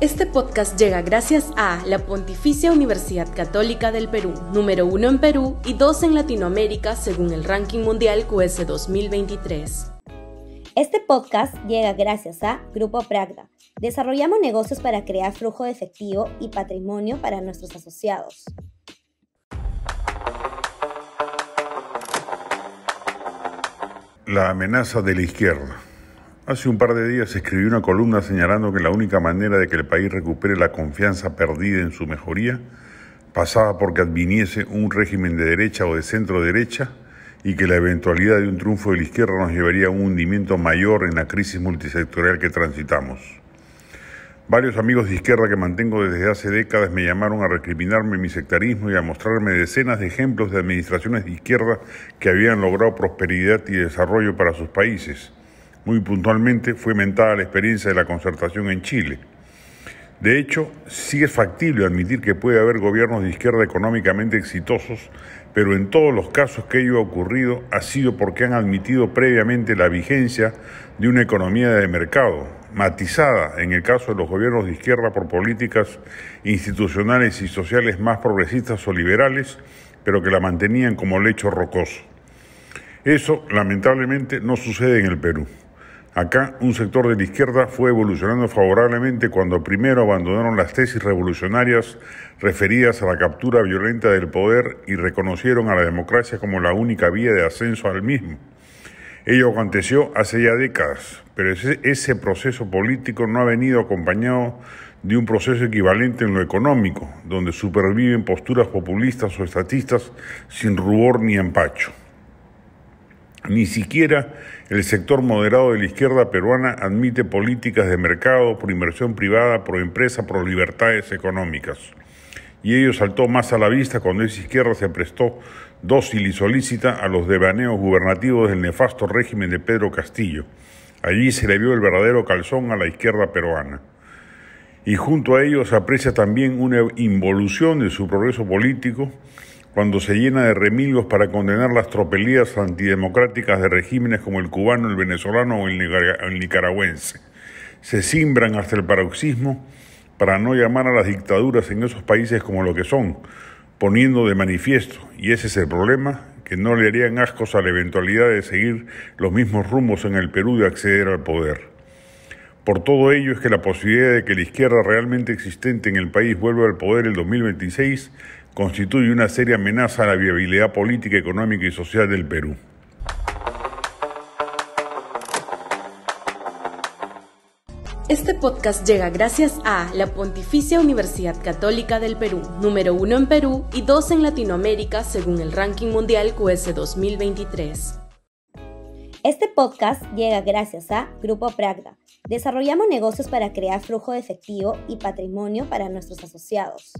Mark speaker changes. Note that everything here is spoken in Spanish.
Speaker 1: Este podcast llega gracias a la Pontificia Universidad Católica del Perú, número uno en Perú y dos en Latinoamérica según el ranking mundial QS 2023.
Speaker 2: Este podcast llega gracias a Grupo Pragda. Desarrollamos negocios para crear flujo de efectivo y patrimonio para nuestros asociados.
Speaker 3: La amenaza de la izquierda. Hace un par de días escribí una columna señalando que la única manera de que el país recupere la confianza perdida en su mejoría pasaba porque adviniese un régimen de derecha o de centro derecha y que la eventualidad de un triunfo de la izquierda nos llevaría a un hundimiento mayor en la crisis multisectorial que transitamos. Varios amigos de izquierda que mantengo desde hace décadas me llamaron a recriminarme mi sectarismo y a mostrarme decenas de ejemplos de administraciones de izquierda que habían logrado prosperidad y desarrollo para sus países muy puntualmente fue mentada la experiencia de la concertación en Chile. De hecho, sí es factible admitir que puede haber gobiernos de izquierda económicamente exitosos, pero en todos los casos que ello ha ocurrido ha sido porque han admitido previamente la vigencia de una economía de mercado, matizada en el caso de los gobiernos de izquierda por políticas institucionales y sociales más progresistas o liberales, pero que la mantenían como lecho rocoso. Eso, lamentablemente, no sucede en el Perú. Acá un sector de la izquierda fue evolucionando favorablemente cuando primero abandonaron las tesis revolucionarias referidas a la captura violenta del poder y reconocieron a la democracia como la única vía de ascenso al mismo. Ello aconteció hace ya décadas, pero ese, proceso político no ha venido acompañado de un proceso equivalente en lo económico, donde superviven posturas populistas o estatistas sin rubor ni empacho. Ni siquiera el sector moderado de la izquierda peruana admite políticas de mercado, por inversión privada, por empresa, por libertades económicas. Y ello saltó más a la vista cuando esa izquierda se prestó dócil y solícita a los devaneos gubernativos del nefasto régimen de Pedro Castillo. Allí se le vio el verdadero calzón a la izquierda peruana. Y junto a ello aprecia también una involución de su progreso político cuando se llena de remilgos para condenar las tropelías antidemocráticas de regímenes como el cubano, el venezolano o el nicaragüense. Se simbran hasta el paroxismo para no llamar a las dictaduras en esos países como lo que son, poniendo de manifiesto, y ese es el problema, que no le harían ascos a la eventualidad de seguir los mismos rumos en el Perú de acceder al poder. Por todo ello es que la posibilidad de que la izquierda realmente existente en el país vuelva al poder el 2026 constituye una seria amenaza a la viabilidad política, económica y social del Perú.
Speaker 1: Este podcast llega gracias a la Pontificia Universidad Católica del Perú, número uno en Perú y dos en Latinoamérica según el ranking mundial QS 2023.
Speaker 2: Este podcast llega gracias a Grupo Pragda. Desarrollamos negocios para crear flujo de efectivo y patrimonio para nuestros asociados.